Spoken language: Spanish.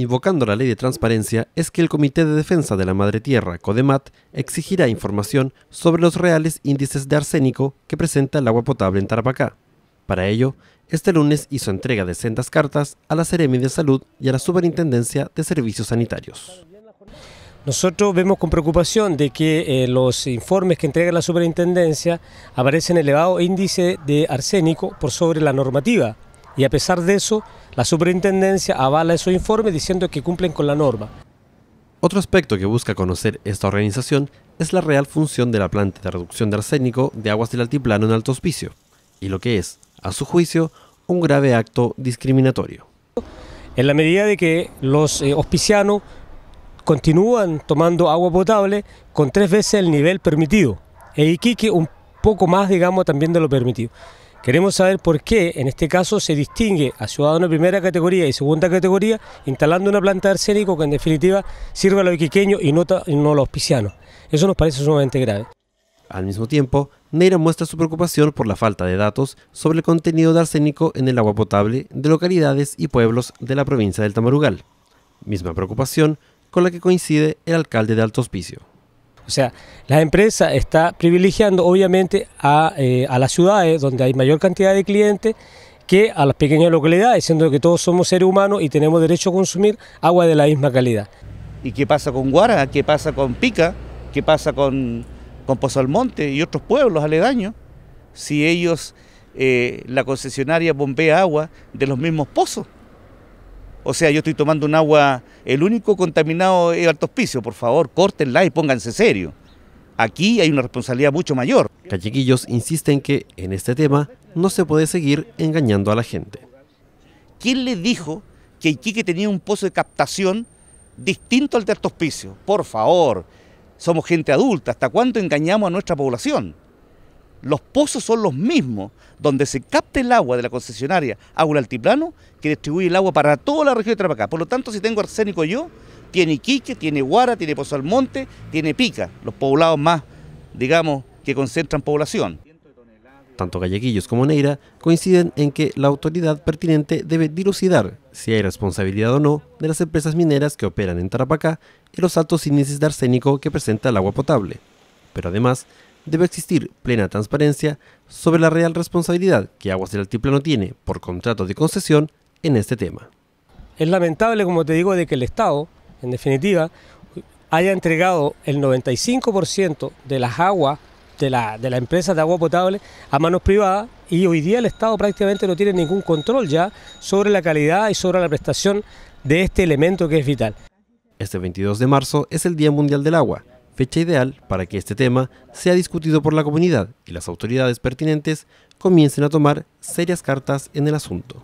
invocando la ley de transparencia es que el Comité de Defensa de la Madre Tierra, CODEMAT, exigirá información sobre los reales índices de arsénico que presenta el agua potable en Tarapacá. Para ello, este lunes hizo entrega de sendas cartas a la Seremi de Salud y a la Superintendencia de Servicios Sanitarios. Nosotros vemos con preocupación de que eh, los informes que entrega la superintendencia aparecen elevado índice de arsénico por sobre la normativa y a pesar de eso, la superintendencia avala esos informes diciendo que cumplen con la norma. Otro aspecto que busca conocer esta organización es la real función de la planta de reducción de arsénico de aguas del altiplano en Alto Hospicio, y lo que es, a su juicio, un grave acto discriminatorio. En la medida de que los eh, hospicianos continúan tomando agua potable con tres veces el nivel permitido, e Iquique un poco más, digamos, también de lo permitido. Queremos saber por qué en este caso se distingue a ciudadanos de primera categoría y segunda categoría instalando una planta de arsénico que en definitiva sirve a los iquiqueños y no, no a los pisianos. Eso nos parece sumamente grave. Al mismo tiempo, Neira muestra su preocupación por la falta de datos sobre el contenido de arsénico en el agua potable de localidades y pueblos de la provincia del Tamarugal. Misma preocupación con la que coincide el alcalde de Alto Hospicio. O sea, la empresa está privilegiando obviamente eh, a, las ciudades donde hay mayor cantidad de clientes que a las pequeñas localidades, siendo que todos somos seres humanos y tenemos derecho a consumir agua de la misma calidad. ¿Y qué pasa con Guara? ¿Qué pasa con Pica? ¿Qué pasa con, con al Monte y otros pueblos aledaños? Si ellos, eh, la concesionaria bombea agua de los mismos pozos. O sea, yo estoy tomando un agua, el único contaminado es el Hospicio, por favor, córtenla y pónganse serio. Aquí hay una responsabilidad mucho mayor. Cachiquillos insisten que en este tema no se puede seguir engañando a la gente. ¿Quién le dijo que Iquique tenía un pozo de captación distinto al de Alto Por favor, somos gente adulta, ¿hasta cuánto engañamos a nuestra población? los pozos son los mismos donde se capta el agua de la concesionaria Agua Altiplano que distribuye el agua para toda la región de Tarapacá. Por lo tanto, si tengo arsénico yo, tiene Iquique, tiene Guara, tiene Pozo Monte... tiene Pica, los poblados más, digamos, que concentran población. Tanto Galleguillos como Neira coinciden en que la autoridad pertinente debe dilucidar si hay responsabilidad o no de las empresas mineras que operan en Tarapacá y los altos índices de arsénico que presenta el agua potable. Pero además, debe existir plena transparencia sobre la real responsabilidad que Aguas del Altiplano tiene por contrato de concesión en este tema. Es lamentable, como te digo, de que el Estado, en definitiva, haya entregado el 95% de las aguas de la, de la, empresa de agua potable a manos privadas y hoy día el Estado prácticamente no tiene ningún control ya sobre la calidad y sobre la prestación de este elemento que es vital. Este 22 de marzo es el Día Mundial del Agua fecha ideal para que este tema sea discutido por la comunidad y las autoridades pertinentes comiencen a tomar serias cartas en el asunto.